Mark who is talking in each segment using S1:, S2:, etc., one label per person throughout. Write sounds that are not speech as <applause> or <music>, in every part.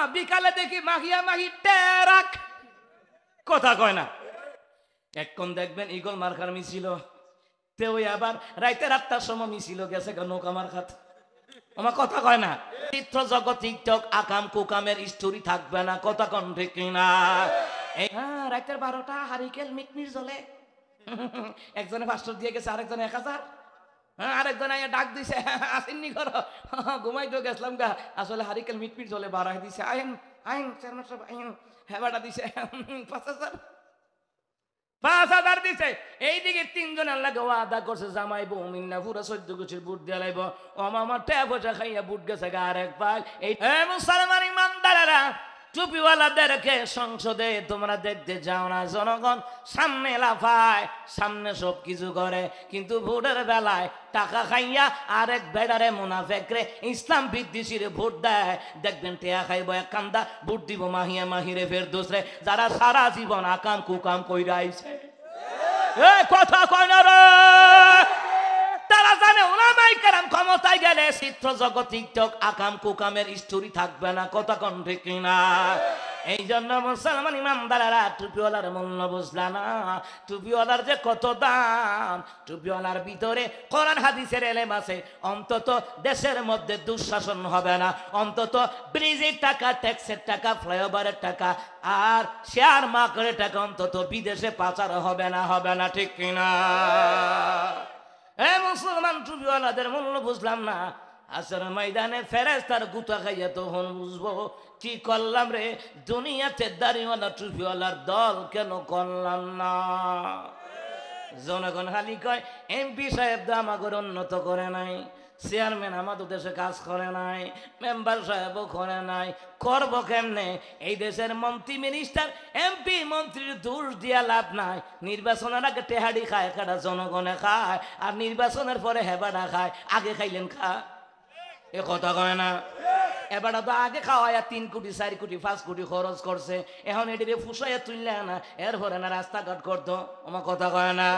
S1: মা বিকালে দেখি মাহিয়া মাহি টেরাক কথা কয় না এখন দেখবেন ইগল মার্কার মিছিল তেও আবার সময় মিছিল গেছে নৌকা মার্কাত আমার কথা কয় না চিত্র জগৎ টিকটক আকাম কুকামের স্টোরি থাকবে না কথা কন ঠিক না হ্যাঁ রাইতের বারোটা হারিকেল জ্বলে একজনে পাঁচশো দিয়ে গেছে আরেকজনে এক হাজার হ্যাঁ আরেকজন আইয়া ডাক দিছে আসেননি ঘর হ্যাঁ, ঘুমাইতো গেছিলাম গা আসলে হারিকেল মিটমিট জলে বাড়াই দিছে আইন আইন চেয়ারম্যান সাহেব আইন হেবাটা দিছে পাঁচ হাজার পাঁচ হাজার দিছে এইদিকে তিনজন আল্লাহকে ওয়াদা করছে জামাই বউ মিন্না পুরা চোদ্দ গুছির বুট দিয়া লাইব ও মামা ট্যাপ খাইয়া বুট গেছে গা আর এক পাল এই মুসলমান ইমানদারেরা টুপিওয়ালাদেরকে সংসদে তোমরা দেখতে যাও না জনগণ সামনে লাফায় সামনে সব কিছু করে কিন্তু ভোটের বেলায় টাকা খাইয়া আরেক বেড়ারে মুনাফেকরে ইসলাম বিদ্বেষীরে ভোট দেয় দেখবেন টেয়া খাইব এক কান্দা ভোট দিব মাহিয়া মাহিরে ফের দোষরে যারা সারা জীবন আকাম কুকাম কইরাইছে কথা কয় না রে যারা জানে ওলামাই কেরাম ক্ষমতায় গেলে চিত্র জগৎ টিকটক আকাম কুকামের স্টোরি থাকবে না কথা কণ্ঠে কিনা এই জন্য মুসলমান ইমানদারেরা টুপিওয়ালার মূল্য বুঝলা না টুপিওয়ালার যে কত দাম টুপিওয়ালার ভিতরে কোরআন হাদিসের এলেম আছে অন্তত দেশের মধ্যে দুঃশাসন হবে না অন্তত ব্রিজের টাকা ট্যাক্সের টাকা ফ্লাইওভারের টাকা আর শেয়ার মার্কেটের টাকা অন্তত বিদেশে পাচার হবে না হবে না ঠিক কিনা মুসলমান টুপিওয়ালাদের মূল্য বুঝলাম না আসর ময়দানে ফেরেজ তার গুতা খাইয়া তখন বুঝবো কি করলাম রে দুনিয়াতে দাঁড়িওয়ালা টুপিওয়ালার দল কেন করলাম না জনগণ খালি কয় এমপি সাহেব দামাগর উন্নত করে নাই চেয়ারম্যান আমাদের দেশে কাজ করে নাই মেম্বার সাহেবও করে নাই করবো কেমনে এই দেশের মন্ত্রী মিনিস্টার এমপি মন্ত্রীর দোষ দিয়া লাভ নাই নির্বাচনের আগে টেহাড়ি খায় কাটা জনগণে খায় আর নির্বাচনের পরে হেবাডা খায় আগে খাইলেন খা এ কথা কয় না এবার তো আগে আর তিন কোটি চার কোটি পাঁচ কোটি খরচ করছে এখন এটিকে ফুসাই তুললে না এর এরপরে না রাস্তাঘাট করতো আমার কথা কয় না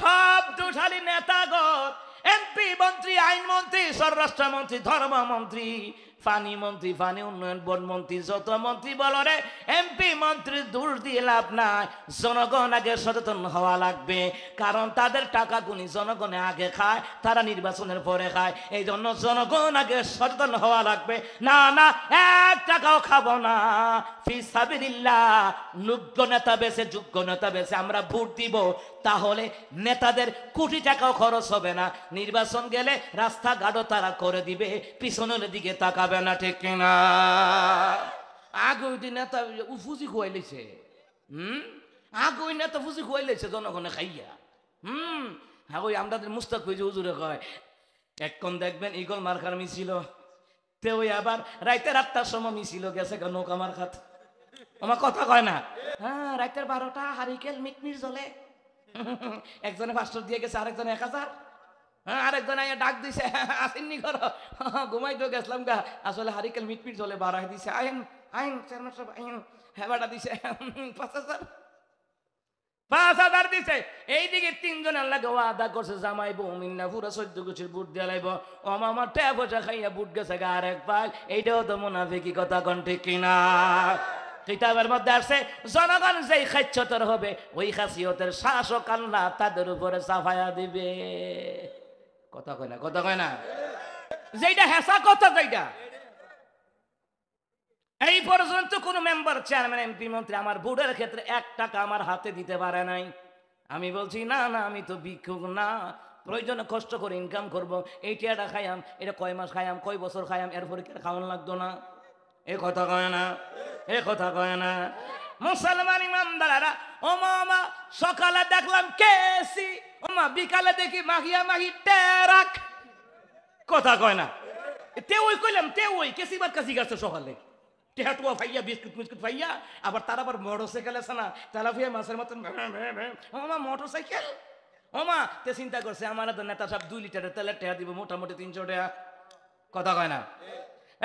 S1: সব দুশালী নেতাগর এমপি মন্ত্রী আইনমন্ত্রী ধর্ম মন্ত্রী ফানি মন্ত্রী ফানি উন্নয়ন বন মন্ত্রী যত মন্ত্রী বলো রে এমপি মন্ত্রী দূর দিয়ে লাভ নাই জনগণ আগে সচেতন হওয়া লাগবে কারণ তাদের টাকা গুনি জনগণে আগে খায় তারা নির্বাচনের পরে খায় এই জন্য জনগণ আগে সচেতন হওয়া লাগবে না না এক টাকাও খাবো না ফি সাবিরিল্লা নুগ্ধ নেতা বেছে যোগ্য নেতা বেছে আমরা ভোট দিব তাহলে নেতাদের কোটি টাকাও খরচ হবে না নির্বাচন গেলে রাস্তাঘাটও তারা করে দিবে পিছনের দিকে তাকাবে হবে না ঠিক কিনা আগে ওই এটা ফুজি খুয়াই লেছে হুম আগে ওই নেতা ফুজি খুয়াই লেছে জনগণে খাইয়া হুম আগে আমাদের মুস্তাক হয়েছে হুজুরে কয় এখন দেখবেন ইগল মার্কার মিছিল তে আবার রাইতে আটটার সময় মিছিল গেছে নৌকা মার্কাত আমার কথা কয় না হ্যাঁ রাইতের বারোটা হারিকেল মিটমিট জ্বলে <laughs> একজনে পাঁচশো দিয়ে গেছে আরেকজনে এক হাজার হ্যাঁ, আরেকজন আইয়া ডাক দিছে <laughs> আসেননি ঘর <laughs> ঘুমাই তো গেছিলাম গা আসলে হারিকেল মিটমিট জলে বাড়াই দিছে আইন আইন চেয়ারম্যান সাহেব আইন হ্যাঁ দিছে পাঁচ হাজার পাঁচ হাজার দিছে এইদিকে তিনজন আল্লাহকে ওয়াদা করছে জামাই বৌমিন্না পুরো চোদ্দ গুছির বুট দিয়ে লাইব ওমা আমার ট্যা পয়সা খাইয়া বুট গেছে গা আর এক পাক এইটাও তো মুনাফিকি কথা কন ঠিক কিনা কিতাবের মধ্যে আসছে জনগণ যেই খাচ্ছতর হবে ওই খাসিয়তের শাসক আল্লাহ তাদের উপরে সাফায়া দিবে কথা কয় না কথা কয় না যেটা হেসা কথা যেটা এই পর্যন্ত কোনো মেম্বার চেয়ারম্যান এমপি মন্ত্রী আমার বোর্ডের ক্ষেত্রে এক টাকা আমার হাতে দিতে পারে নাই আমি বলছি না না আমি তো ভিক্ষুক না প্রয়োজনে কষ্ট করে ইনকাম করব এই টিয়াটা খাইয়াম এটা কয় মাস খাইয়াম কয় বছর খাইয়াম এরপরে খাওয়ান লাগতো না এ কথা কয় না এ কথা কয় না মুসলমান ইমামদারারা ও মামা সকালে দেখলাম কেসি ও মা বিকালে দেখি মাখিয়া মাখি টেরাক কথা কয় না তে ওই কইলাম তে ওই কেসি বার কাছি গেছে সকালে টেহাটুয়া ভাইয়া বিস্কুট মিস্কুট ভাইয়া আবার তার আবার মোটর সাইকেল আছে না তেলাফিয়া মাছের মতন ও মা মোটর সাইকেল ও মা তে চিন্তা করছে আমার তো নেতা সাহেব দুই লিটারের তেলের টেহা দিব মোটামুটি তিনশো টাকা কথা কয় না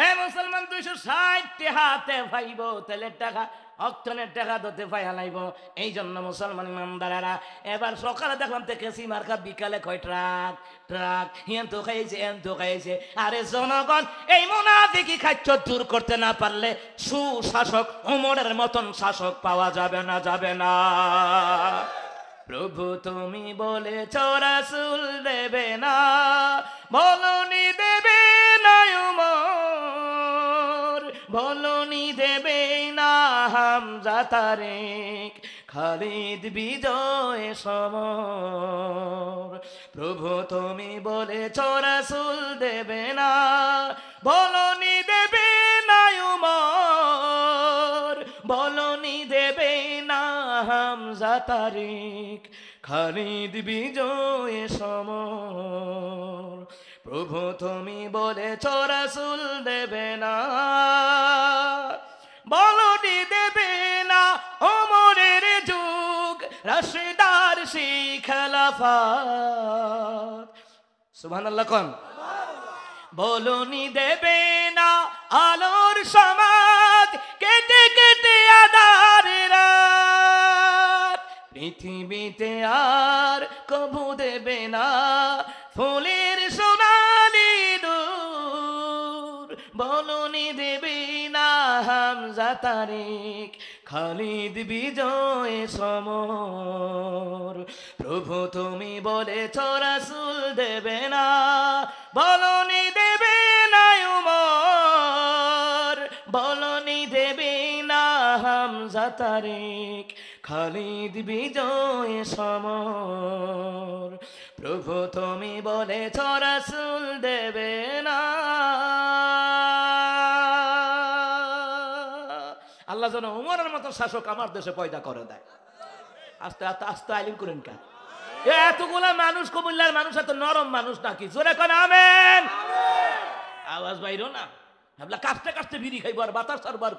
S1: এ মুসলমান দুইশো ষাট টেহাতে ভাইব তেলের টাকা অক্টনের টাকা দতে পাইয়া লাইব এই জন্য মুসলমান ইমানদারেরা এবার সকালে দেখলাম তো কেসি মার্কা বিকালে কয় ট্রাক ট্রাক হিয়ান তো খাইছে এন তো খাইছে আরে জনগণ এই মোনাফিকি খাচ্য দূর করতে না পারলে সুশাসক উমরের মতন শাসক পাওয়া যাবে না যাবে না প্রভু তুমি বলেছ রাসুল দেবে না বলনি তারে খালিদ বিজয় সম প্রভু তুমি বলে চরাসুল দেবে না বলনি দেবে না বলনি দেবে না হামজা তারিক খালিদ বিজয় সম প্রভু তুমি বলে চরাসুল দেবে না বলো আরাফাত সুবহান আল্লাহ কন বলনি দেবে না আলোর সমাজ কেটে কেটে আদারেরা পৃথিবীতে আর কবু দেবে না ফুলের সোনালি দূর বলনি দেবে না হামজা তারিখ খালিদ বিজয় সমর প্রভু তুমি বলে চরাসুল দেবে না বলনি দেবে না উমর বলনি দেবে না হাম তারিক খালিদ বিজয় সমর প্রভু তুমি বলে চরাসুল দেবে না যেন উমরের মতো শাসক আমার দেশে পয়দা করে দেয় আস্তে আস্তে আস্তে আইলিম করেন কেন এতগুলা মানুষ কুমিল্লার মানুষ এত নরম মানুষ নাকি জোরে কেন আমেন আওয়াজ বাইরো না ভাবলা কাটতে বিড়ি আর বাতাস সারবার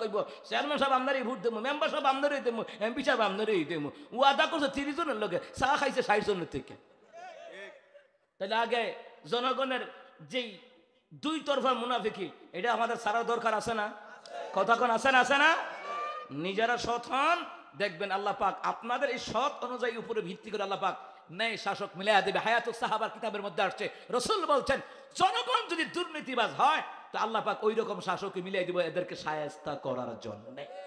S1: চেয়ারম্যান সাহেব আমদারই ভোট দেবো মেম্বার সাহেব আমদারই দেবো এমপি সাহেব আমদারই দেবো আদা করছে তিরিশ জনের লোকে চা খাইছে ষাট জনের থেকে তাহলে আগে জনগণের যেই দুই তরফা মুনাফিকি এটা আমাদের সারা দরকার আছে না কোন আছে না আছে না নিজেরা সৎ হন দেখবেন আল্লাহ পাক আপনাদের এই সৎ অনুযায়ী উপরে ভিত্তি করে আল্লাহ পাক নেই শাসক মিলে দেবে হায়াতুল সাহাবার কিতাবের মধ্যে আসছে রসুল বলছেন জনগণ যদি দুর্নীতিবাজ হয় তো আল্লাহ পাক ওই রকম শাসককে মিলিয়ে দিব এদেরকে সায়স্তা করার জন্য